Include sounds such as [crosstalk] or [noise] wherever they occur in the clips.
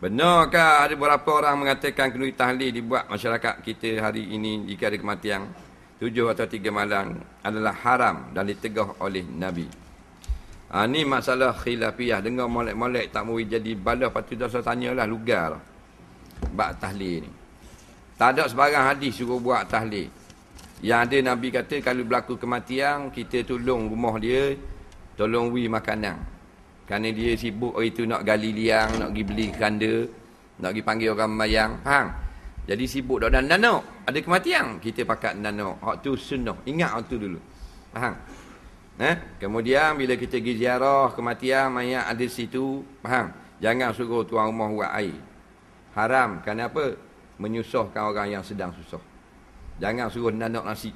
Benarkah ada beberapa orang mengatakan kenduri tahli dibuat masyarakat kita hari ini jika ada kematian tujuh atau tiga malam adalah haram dan ditegah oleh Nabi. Ha, ini masalah khilafiyah. Dengar molek-molek tak mahu jadi bala. Lepas tu dah tanyalah lugar. Bak tahli ni. Tak ada sebarang hadis suruh buat tahli. Yang ada Nabi kata kalau berlaku kematian, kita tolong rumah dia, tolong wi makanan. Kerana dia sibuk hari itu nak gali liang, nak pergi beli keranda, nak pergi panggil orang mayang. Faham? Jadi sibuk dok dan nano. Ada kematian. Kita pakat nano. Hak tu sunnah. Ingat hak tu dulu. Faham? Eh? Kemudian bila kita pergi ziarah kematian mayat ada situ. Faham? Jangan suruh tuan rumah buat air. Haram. Kerana apa? Menyusahkan orang yang sedang susah. Jangan suruh nano nasi.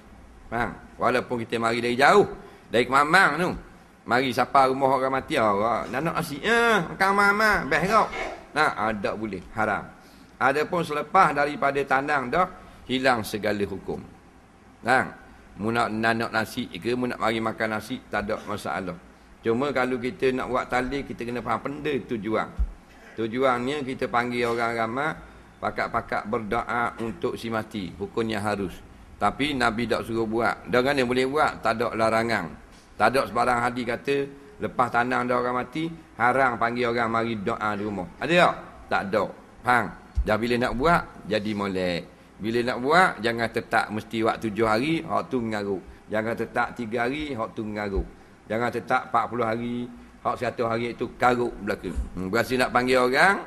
Faham? Walaupun kita mari dari jauh. Dari kemamang tu mari siapa rumah orang mati ah, orang nak nak asyik eh makan mama baik kau nah ada boleh haram Ada pun selepas daripada tandang dah hilang segala hukum nah mu nak nanak nasi ke mu nak mari makan nasi tak ada masalah cuma kalau kita nak buat tali kita kena faham benda tujuan tujuannya kita panggil orang ramah, pakak-pakak berdoa untuk si mati hukumnya harus tapi Nabi tak suruh buat. Dengan yang boleh buat, tak ada larangan. Tak ada sebarang hadi kata lepas tanam dah orang mati, haram panggil orang mari doa ah, di rumah. Ada tak? Tak ada. Faham? Dah bila nak buat, jadi molek. Bila nak buat, jangan tetap mesti waktu tujuh hari, hak tu mengaruh. Jangan tetap tiga hari, hak tu mengaruh. Jangan tetap empat puluh hari, hak satu hari itu karuk belakang. Hmm, berhasil nak panggil orang,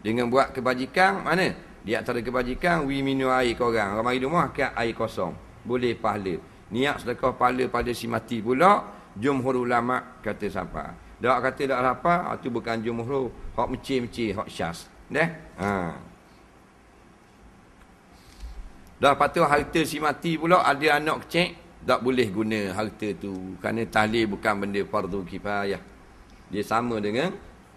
dengan buat kebajikan, mana? Di antara kebajikan, we minum air ke orang. Orang mari rumah, kat air kosong. Boleh pahala niat sedekah pahala pada si mati pula jumhur ulama kata siapa dak kata dak apa itu ah, bukan jumhur hak meci-meci hak syas deh ha dah patut harta si mati pula ada anak kecil tak boleh guna harta tu kerana tahlil bukan benda fardu kifayah dia sama dengan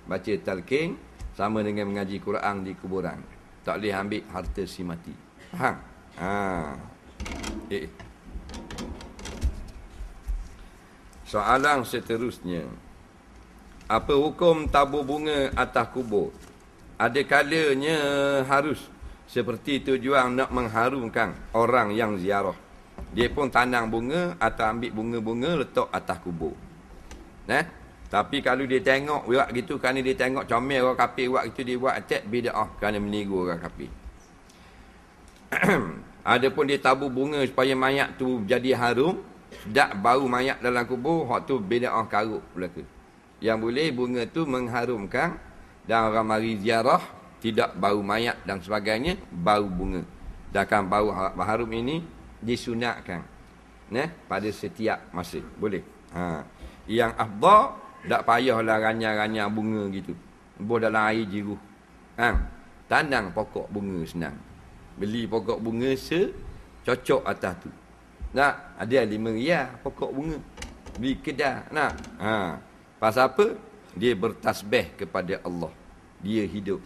baca talqin sama dengan mengaji Quran di kuburan tak boleh ambil harta si mati faham ha eh Soalan seterusnya Apa hukum tabur bunga atas kubur? Adakalanya harus Seperti tujuan nak mengharumkan orang yang ziarah Dia pun tanam bunga atau ambil bunga-bunga letak atas kubur Nah, Tapi kalau dia tengok buat gitu kerana dia tengok comel orang kapi buat gitu dia buat attack bidah ah, kerana meniru orang kapi. [clears throat] Adapun dia tabu bunga supaya mayat tu jadi harum, Dak bau mayat dalam kubur, hak tu orang karuk belaka. Yang boleh bunga tu mengharumkan dan orang mari ziarah tidak bau mayat dan sebagainya, bau bunga. Dan bau ha, harum ini disunatkan. Neh, pada setiap masa. Boleh. Ha. Yang afdal dak payahlah ranya-ranya bunga gitu. Boleh dalam air jiru. Ha. tandang pokok bunga senang. Beli pokok bunga secocok atas tu. Nak, ada lima riah pokok bunga di kedah. Nak. Ha. Pasal apa? Dia bertasbih kepada Allah. Dia hidup.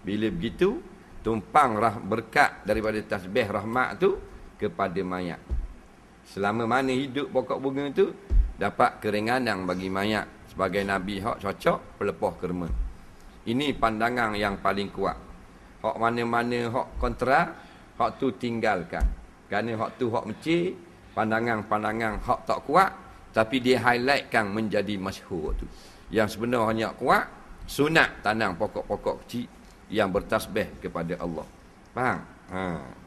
Bila begitu, tumpang rah berkat daripada tasbih rahmat tu kepada mayat. Selama mana hidup pokok bunga tu dapat keringanan bagi mayat sebagai nabi hak cocok pelepoh kerma. Ini pandangan yang paling kuat. Hak mana-mana hak kontra, hak tu tinggalkan. Kerana hak tu hak mecik, pandangan-pandangan hak tak kuat, tapi dia highlightkan menjadi masyhur tu. Yang sebenarnya hanya kuat, sunat tanam pokok-pokok kecil yang bertasbih kepada Allah. Faham? Haa.